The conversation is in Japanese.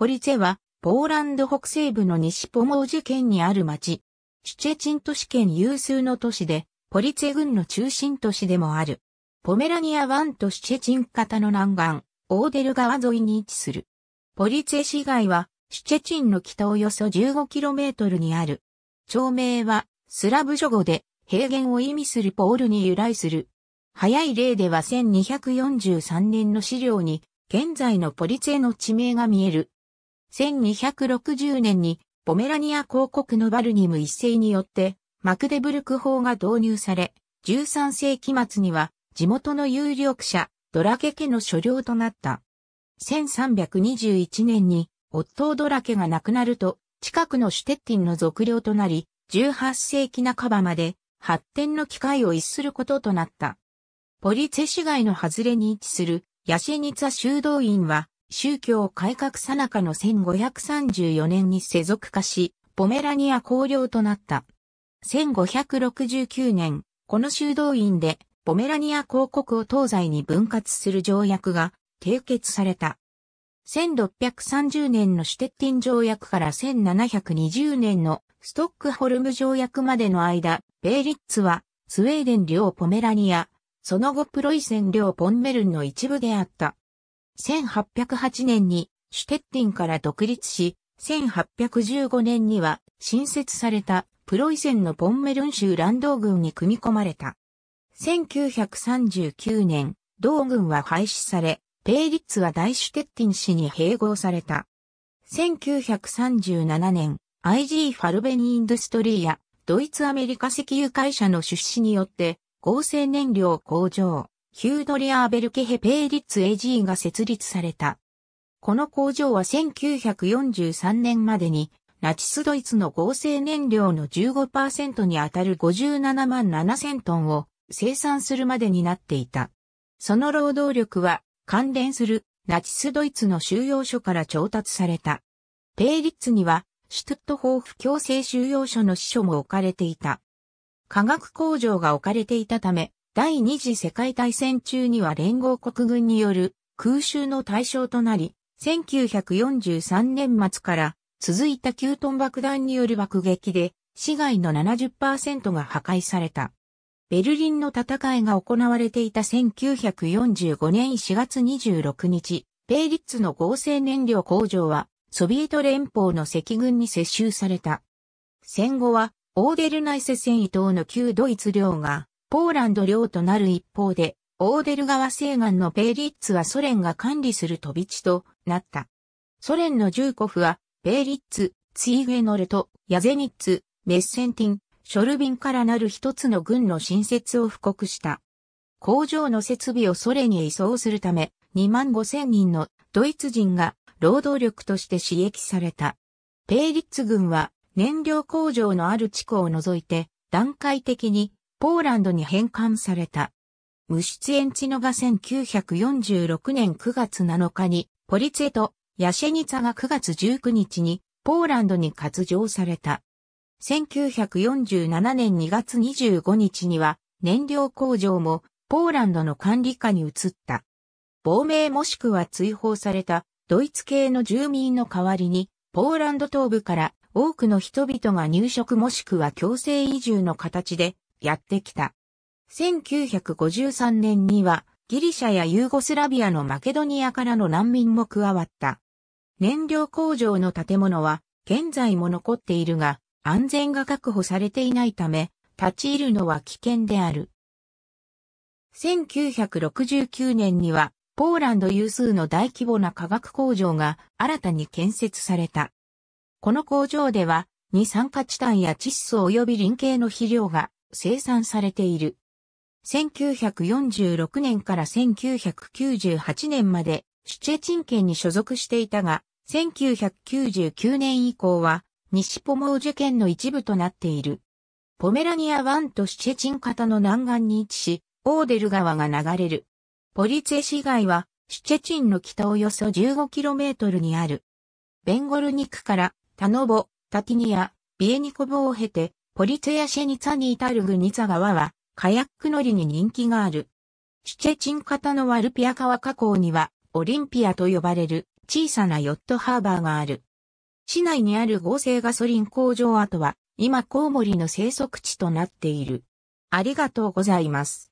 ポリツェは、ポーランド北西部の西ポモージュ県にある町。シュチェチン都市圏有数の都市で、ポリツェ郡の中心都市でもある。ポメラニア湾とシュチェチン型の南岸、オーデル川沿いに位置する。ポリツェ市街は、シュチェチンの北およそ 15km にある。町名は、スラブ諸語で、平原を意味するポールに由来する。早い例では1243年の資料に、現在のポリツェの地名が見える。1260年にポメラニア公国のバルニム一世によってマクデブルク法が導入され、13世紀末には地元の有力者ドラケ家の所領となった。1321年にオットードラケが亡くなると近くのシュテッティンの属領となり、18世紀半ばまで発展の機会を逸することとなった。ポリツェ市街の外れに位置するヤシェニツァ修道院は宗教改革さなかの1534年に世俗化し、ポメラニア公領となった。1569年、この修道院で、ポメラニア公国を東西に分割する条約が締結された。1630年のシュテッティン条約から1720年のストックホルム条約までの間、ベーリッツはスウェーデン領ポメラニア、その後プロイセン領ポンメルンの一部であった。1808年にシュテッティンから独立し、1815年には新設されたプロイセンのポンメルン州ランド軍に組み込まれた。1939年、同軍は廃止され、ペイリッツは大シュテッティン市に併合された。1937年、IG ファルベニインドストリーやドイツアメリカ石油会社の出資によって合成燃料工場、ヒュードリアーベルケヘペーリッツ AG が設立された。この工場は1943年までにナチスドイツの合成燃料の15%にあたる57万7000トンを生産するまでになっていた。その労働力は関連するナチスドイツの収容所から調達された。ペーリッツにはシュトットホーフ強制収容所の支所も置かれていた。化学工場が置かれていたため、第二次世界大戦中には連合国軍による空襲の対象となり、1943年末から続いた9トン爆弾による爆撃で市街の70%が破壊された。ベルリンの戦いが行われていた1945年4月26日、ベイリッツの合成燃料工場はソビエト連邦の赤軍に接収された。戦後はオーデルナイセ戦移等の旧ドイツ領がポーランド領となる一方で、オーデル川西岸のペーリッツはソ連が管理する飛び地となった。ソ連のジューコフは、ペーリッツ、ツィーゲノルト、ヤゼニッツ、メッセンティン、ショルビンからなる一つの軍の新設を布告した。工場の設備をソ連へ移送するため、2万5千人のドイツ人が労働力として刺激された。ペーリッツ軍は燃料工場のある地区を除いて段階的にポーランドに返還された。無出演チノが1946年9月7日に、ポリツェとヤシェニツァが9月19日に、ポーランドに割上された。1947年2月25日には、燃料工場も、ポーランドの管理下に移った。亡命もしくは追放された、ドイツ系の住民の代わりに、ポーランド東部から多くの人々が入植もしくは強制移住の形でやってきた。1953年にはギリシャやユーゴスラビアのマケドニアからの難民も加わった。燃料工場の建物は現在も残っているが安全が確保されていないため立ち入るのは危険である。1969年にはポーランド有数の大規模な化学工場が新たに建設された。この工場では、二酸化チタンや窒素及び林系の肥料が生産されている。1946年から1998年までシュチェチン県に所属していたが、1999年以降は西ポモージュ県の一部となっている。ポメラニア湾とシュチェチン型の南岸に位置し、オーデル川が流れる。ポリツェ市街はシュチェチンの北およそ 15km にある。ベンゴルニクからタノボ、タティニア、ビエニコボを経てポリツヤシェニツァニータルグニツァ川は、カヤック乗りに人気がある。シチェチン型のワルピア川河口には、オリンピアと呼ばれる小さなヨットハーバーがある。市内にある合成ガソリン工場跡は、今コウモリの生息地となっている。ありがとうございます。